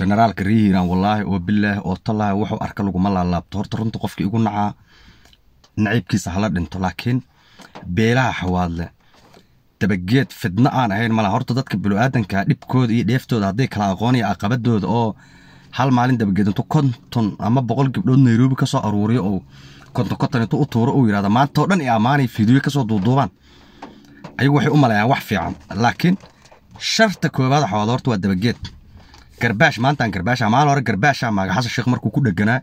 jenaraalka reer hiiraan oo bilaah oo talaah wuxuu arka laguma laalaabto horta runta qofkii igu nacaa naciibkiisa hala dhinto laakiin beelaha xawaadle dabageed fidno aan ahayn malaha horta dadka biloaadanka dhibkooda iyo dheeftooda hadday kala aqoon iyo aqabadooda oo hal maalin dabageed intuu konton ama boqol gabdhood nairobi ka soo aruuriyo oo konton konton intuu u tuuro uu yidhahda maantao dhan i ammaanay fiidiyo ka duuduubaan ayagu waxay u malayaan wax fiican laakiin sharta koowaad xawaad horta waa dabageed garbaash maantaan garbaasha maalin hore garbaasha maaga xasan sheekh markuu ku dheganaa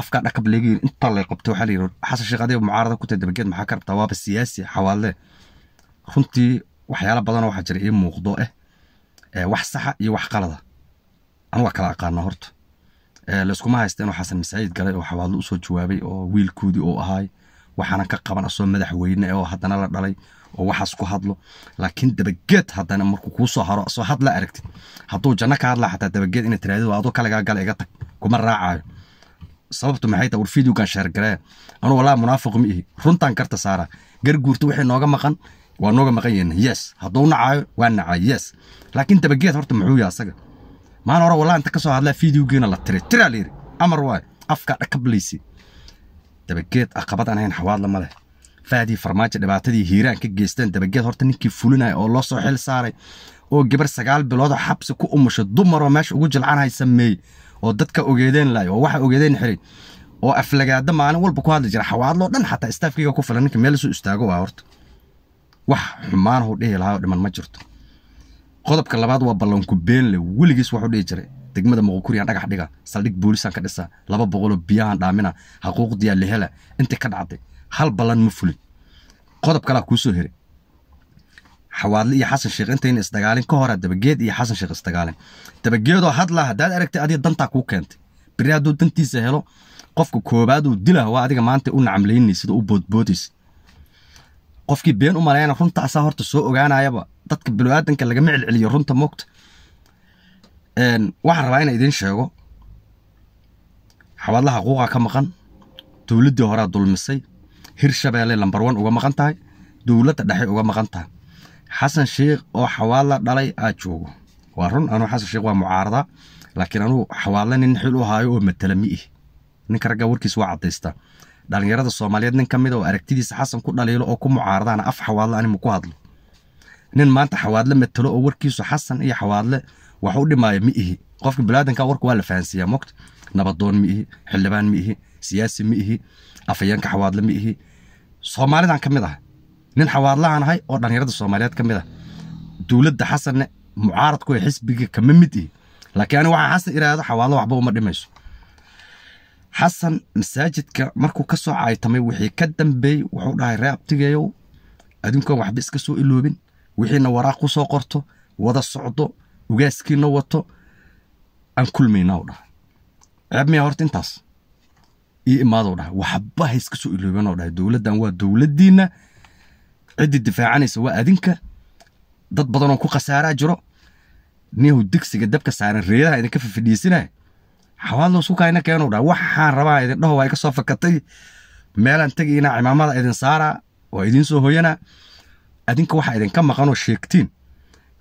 afkaa dhakab leega inta la qabtay waxaa la yiri xasan sheekh adiga mucaarada ku tadabageed maxaa ka rabtaa waaba siyaasi xawaale runtii waxyaalo badan waxaa jira ii muuqdo eh wax saxa iyo wax qalada anu kala aqaana horta layskuma haysta inuu xasan masaciid galay oo xawaalo usoo jawaabay oo wiilkoodii oo ahaay waxaana ka qaban asoo madaxweyne eh oo haddana la dhalay oo waxaas ku hadlo laakiin dabageed haddana markuu kuusoo haro soo hadla aragti hadduu janno ka hadla xataa dabageed ina tiraahdo adoo kaligaa gala iga tag kuma raacayo sababtu maxay tahay war sheergaree anuu walaa munaafiq ma ihi runtaan karta saara garguurta waxay nooga maqan waa nooga maqan yahna yes hadduu nacaayo waa nacaayo yes laakiin dabageed horta muxuu yaha asaga maalin hore walaa inta ka hadlaa fideogiina la tiray tiraa la yidhi amar waayo afkaa dhakabalaysi dabageed aqabad anahayn xawaadla ma leh fahdi farmaajo dhibaatadii hiiraan ka geysteen dabageed horta ninkii fulinaya oo loosoo xil saaray oo gabar sagaal biloodoo xabsi ku umushay dumaroo meesha ugu jilcanhay sameeyey oo dadka ogeedeen laay oo waxa ogeedeen xiray oo aflagaada maalin walba ku hadli jira xawaadloo dhan xataa istaafkayga ku filan ninka meel isu istaago waa horta wax xumaanahuu dhihi lahaa dhiman ma jirto qodobka labaad waa ballanku beenle weligiis waxuu dhihi jiray degmada muqukuriyan dhagax dhiga saldhig booliisaan ka dhisa laba boqoloo biyahan dhaamina xaquuqdiyaa lehela intii ka dhacday hal ballan ma fulin qodob kalaa kuusoo heri xawaadle iyo xasan sheekh intayna isdagaalin ka horaa dabageed iyo xasan sheekh isdagaalin dabageedoo hadlaa haddaad aragtay adiga dantaa kuu keentay beri hadduu dantiisa helo qofka koobaad dilah waa adiga maanta u nacamlaynay sida u boodboodaysa qofkii been u malayana runtaasaa horta soo ogaanayaba dadka biloaadanka lagama celceliyo runta moogta waxaan rabaa inaan idiin sheego xawaadlaha quuqaa ka maqan dowladdii horaa dulmisay hirshabeelle lambar wan uga maqan tahay dowladda dhexe uga maqan tahay xasan sheikh oo xawaalla dhalay aa joogo waa run anuu xasan sheikh waa mucaarada laakiin anuu xawaalla nin xil u haayo oo matala ih eh. ninka ragga warkiis waa cadaysta dhallinyarada soomaaliyeed nin ka mid a oo aragtidiisa xasan ku dhaliilo oo ku mucaaradana af xawaadle animu ku hadlo nin maanta xawaadle matalo oo warkiisu xasan iyo xawaadle wax u dhimaayo mi ihi eh. qofka bilaadanka warka waa la fahansiiyaa mogta nabadoon ma ihi xildhibaan ma ihi siyaasi ma ihi afayeenka xawaadle ma ihi soomaalidaan ka mid ah nin xawaadlaan ahay oo dhallinyarada soomaaliyeed ka mid ah dowladda xasanne mucaaradku ee xisbiga kama mid ihi laakiin ani waxaa xasan iraahdo xawaadlo waxba uma dhimayso xasan masaajidka markuu ka soo caytamay wixii ka dambeey wuxuu dhahay ree abtigeeyow adinkuan waxba iska soo iloobin wixiina waraaq ku soo qorto wada socdo ugaaskiina wato aan kulmayna u dhaha miya horta intaas ii imaadoo dhaha waxba ha iska soo iloobanoo dhahay dowladdan waa dowladdiinna ciddii difaacanaysa waa adinka dad badanoo ku khasaaraa jiro niyahu digsiga dabka saaran reeraha idinka fafidhiisinaya xawaadloo sukaayna keenow dhaha waxaan rabaa idin dhaho waa iga soo fakatay meelaan tegiina cimaamada idin saaraa waa idiin soo hoyanaa adinka waxaa idinka maqanoo sheegtiin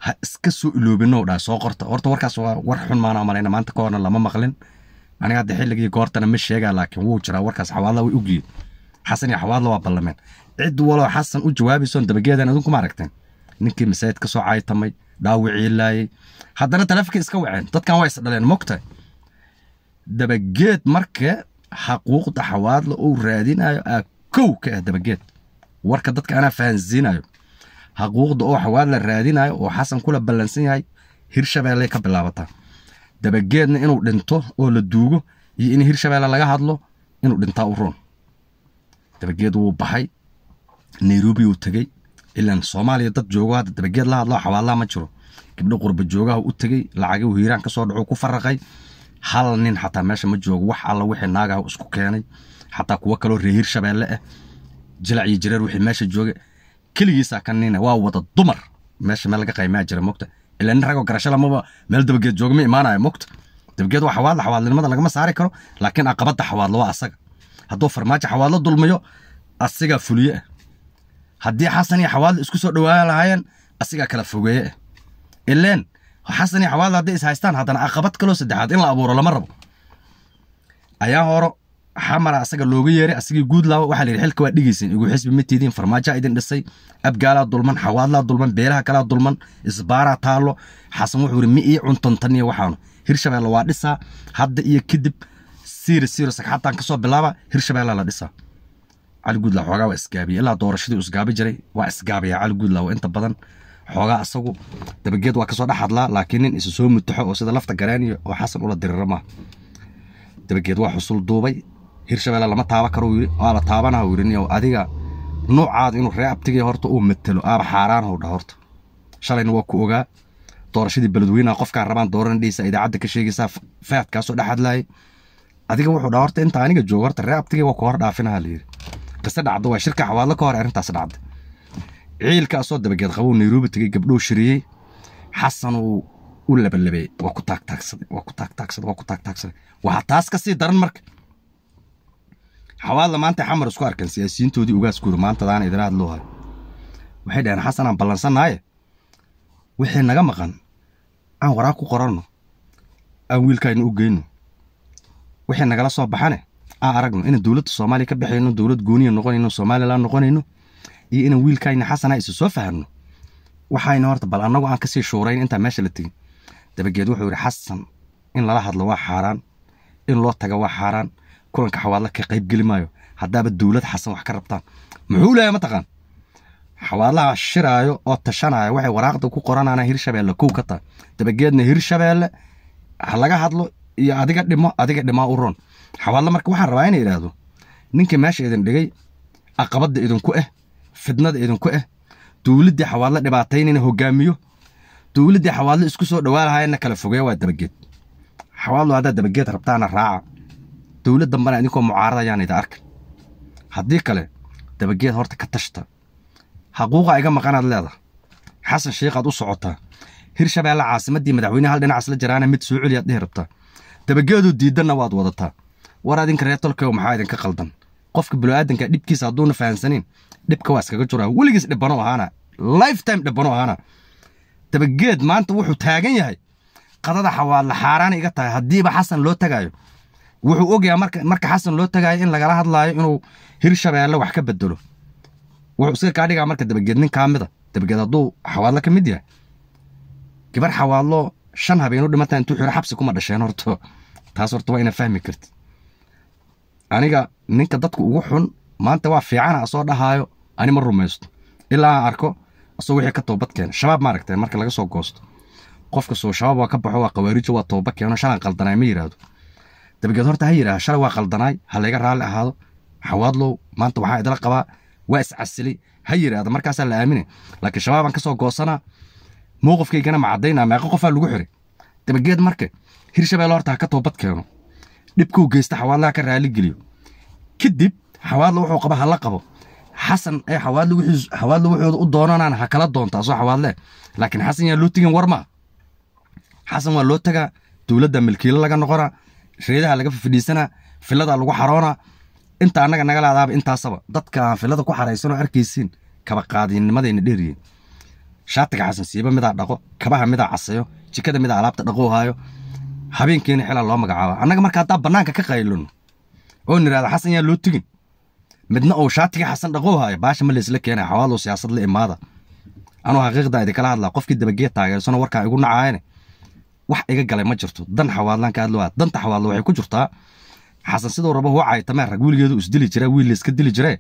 ha iska soo iloobinow dhaha soo qorta horta warkaas waa war xun maana malayna maanta ka horna lama maqlin aniga hadda xilligii goortana ma sheegaa laakiin wuu jiraa warkaas xawaadla way ogyiin xasan iyo xawaadla waa ballameen cid waloo xasan u jawaabaysoon dabageedan idinkuma aragteen ninkii masaajid ka soo caaytamay dhaawicii laayay haddana taleefanka iska waceen dadkan waa isdhaleen mogta dabageed marka xaquuqda xawaadla uu raadinayo aa kow ka ah dabageed warka dadka anaa fahansiinayo xaquuqda oo xawaadla raadinayo oo xasan kula ballansan yahay hirshabeelle ka bilaabataa dabageedna inuu dhinto oo la duugo iyo in hirshabeelle laga hadlo inuu dhintaa u roon dabageed wuu baxay nairobi uu tegey ilaan soomaaliya dad joogo hadda dabageed la hadloo xawaallaa ma jiro gabdho qurba joogaha u tegey lacagihuu hiiraan ka soo ku faraqay hal nin xataa meesha ma joogo wax alla wixii naagaha isku keenay xataa kuwo kaloo reer hirshabeelle ah eh. jilac iyo jireer wixii meesha jooga keligiisaa ka nina waa wada dumar meesha meel laga qaymaa jira mogta ila nin ragoo garasho meel dabageed jooga ma imaanayo mugta dabageed waa xawaadla xawaadlinimada lagama saari karo laakiin aqabadda xawaadlo waa asaga hadduu farmaajo xawaadlo dulmayo asigaa fuliye ah haddii xasan iyo xawaadla isku soo dhowaan lahaayeen asigaa kala fogeeye ah ileen xasan iyo xawaadla hadday is haystaan haddana aqabad kaloo saddexaad in la abuuro lama rabo ayaa horo xamara asaga looga yeeray asagii guud laawa waxaa la yidhi xilka waa dhigaysin igu xisbi ma tiidiin farmaajaa idin dhisay abgaalaa dulman xawaadlaa dulman beelaha kalaa dulman isbaaraa taallo xasan wuxuu yidhi ma ii cuntantaniya waxaanu hirshabeelle waa dhisaa hadda iyo kadib siiri siiri sagxataan ka bilaaba hirshabeelle la dhisaa cali guudlaa xoogaa waa isgaabiye ilaa doorashadii isgaabi jiray waa isgaabayaa cali guudlaa waa inta badan xoogaa asagu dabageed waa kasoo dhex hadlaa laakiin nin isu soo mutaxo oo sida lafta garaaniyo oo xasan ula diriira maaha dabageed waa xusul duubay hirshabelle lama taaba karo yii waa la taabana yii adiga nuucaadu inuu ree abtiga horta uu matelo aaba xaaraan howdha horta shalayna waa ku ogaa doorashadii beledweyneha qofkaan rabaan dooran dhiisa idaacadda ka sheegaysaa faadkaasoo dhex hadlaayay adiga wuxuu dhaa horta inta aniga joogo horta ree abtiga waa ku hor dhaafinaha layidhi qise dhacda waa shirka xawaadlo ka hor arrintaas dhacda ciilkaasoo dabageed qabow nairobi tegay gabdhou shiriyey xasan uu u labalabeey waa ku taagtaagsaday waa ku taagtaagsaday waa ku taagtaagsaday waxaa taas ka sii daran marka xawaadla maanta xamar isku arkan siyaasiyiintoodii ugaaskuur maantadaan idinaad loo hayo waxay dhaheen xasanaan ballansanaaye wixii naga maqan aan waraaq ku qoranno aan wiilkaayna u geyno wixii nagala soo baxane aan aragno inaan dowladda soomaaliya ka baxayno dowlad gooniya noqonayno somalilan noqonayno iyo inaan wiilkaayna xasanaa isa soo fahamno waxayna horta bal annagu aan kasii shuurayn intaa meesha la tegin dabageed wuxuu yidhi xasan in lala hadlo waa xaaraan in loo taga waa xaaraan kulanka xawaadla ka qayb geli maayo haddaaba dowlad xasan wax ka rabtaan muxuu leeya mataqaan xawaadlaha shiraayo oo tashanaya waxay waraaqda ku qoranana hirshabeelle kow ka tahay dabageedna hirshabeelle ha laga hadlo iyo adiga dhimo adiga dhimaa u roon xawaadla marka waxaan rabaa inay idhaahdo ninka meesha idin dhigay aqabadda idinku ah eh, fidnada idinku ah eh, dowladdii xawaadla dhibaataynayna hogaamiyo dowladdii xawaadla isku soo dhowaalahayanna kala fogeeya waa dabageed xawaadlo haddaad dabageed rabtaana raaca dowlad dambana idinkoo mucaaradayaan ida arkan haddii kale dabageed horta ka tashta xaquuqa iga maqanaad leedaha xasan sheekaad u socotaa hirshabeelle caasimaddii madaxweyneha hal dhinacaas la jaraana mid soo dhihi rabtaa dabageedu diiddanna waad wadataa war adinka reer tolkeo maxaa idinka qaldan qofka bilaadanka dhibkiisa hadduuna fahansanin dhibka waa iskaga juraa weligiis dhibano ahaana lifetime dhibano ahaana dabageed maanta wuxuu taagan yahay qadada xawaadla xaaraana iga tahay haddiiba xasan loo tagaayo wuxuu ogayaa marka xasan loo tagayo in lagala hadlayo inuu hir shabeelle wax ka bedelo wuxuu iska kaa dhigaa marka dabageed nin kaa mida hadduu xawaadlo ka mid yahay gabar xawaadlo shan habeenu dhimantaa intuu xiro xabsi kuma dhasheen horto taas horta waa inaa fahmi karti aniga ninka dadku ugu xun maanta waa fiicana asoo dhahaayo ani ma rumaysto ilaa aan arko asoo wixii ka toobad keena shabaab maaragtay marka laga soo goosto qofka soo shabaab waa ka baxo waa qawaarijo waa toobad keeno shalan qaldanaa ma yidhaahdo dabageed horta ha yidhaha shalay waa qaldanaay ha layga raalli ahaado xawaadlow maanta waxaa idla qabaa waa iscasilay ha yidhaahda markaasaa la aamina laakiin shabaabaan ka soo goosanaa mowqifkaygana ma caddaynaa meeqo qofaa lagu xiray dabageed marka hirshabeelle horta ha ka toobad keeno dhibkuu geysta xawaadle ha ka raalligeliyo kadib xawaadle wuxuu qaba ha la qabo xasan ee xawaadle wuxuuda u doonanaan ha kala doonta asoo xawaadle laakiin xasan yaa loo tegin war maa xasan waa loo tagaa dowladda milkiilo laga noqonaa reedaha laga fafadhiisana filada lagu xaroona inta anaga naga laadaaba intaasaba dadkaan filada ku xaraysanoo arkaysiin kaba qaadiinimadayna dheeriyen shaatiga xasan siiba midaa dhaqo kabaha midaa caseeyo jikada midaa alaabta dhaqoohaayo habeenkeena xilaa loo magacaaba annaga marka haddaa bannaanka ka qaylano oo nirahda xasan yaa loo tegin midna uu shaatiga xasan dhaqoohaayo baasha ma laysla keena xawaaloo siyaasad la imaada anuu xaqiiqdaa idinkala hadlaa qofkii dabageed taageersano warkaa igu nacaayane wax iga galay ma jirto dan xawaadlanka aad loo danta xawaadla waxay ku jirtaa xasan siduu rabo wacay tamaarag wiilgeedu isdili jira wiil layska dili jiree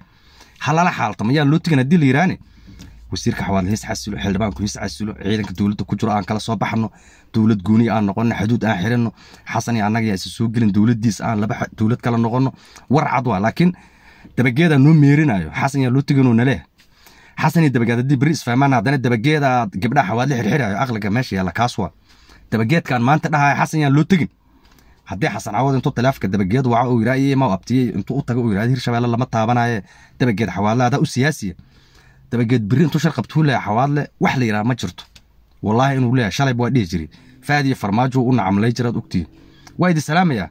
halala xaaltama yaa loo tegan haddii la wasiirka xawaadla hiis xildhibaanku hiis ciidanka dowladda ku jiro aan kala soo baxno dowlad gooni aan noqono xaduud aan xiranno xasan iyo annaga yaa isa soo gelin dowladdiis aan laba dowlad kala noqono war cad waa laakiin dabageedaa noo meerinayo xasan yaa loo teganoo naleh xasan iyo dabageed haddii beri isfahmaan haddana dabageedaa gabdhaha xawaadla xirxirayo aqliga meesha yaalla kaas waa dabageedkan maanta dhahay xasan yaan loo tegin haddii xasan cawad intuu taleefka dabageed waca uu yidhaa ma abtiyey intuu u taga uu yidhaa hirshabeelle lama taabanaye dabageed xawaadle adaa u siyaasiya dabageed birri intuu shar qabtuu leeyahay xawaadle wax la yidhaha ma jirto wallaahi inuu leeyahay shalayba waa dhihi jiray faad iyo farmaajo u nacamlay jiraad ogtihiin waa idin salaamayaa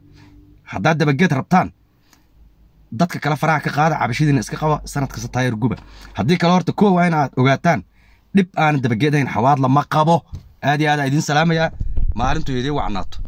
haddaad dabageed rabtaan dadka kale faraha ka qaada cabashadiina iska qaba sanad kasta taayar guba haddii kale horta kow waa in aad ogaataan dhib aana dabageed ahayn xawaadla ma qabo aad iyo aadaa idiin salaamayaa maalintu idii wacnaato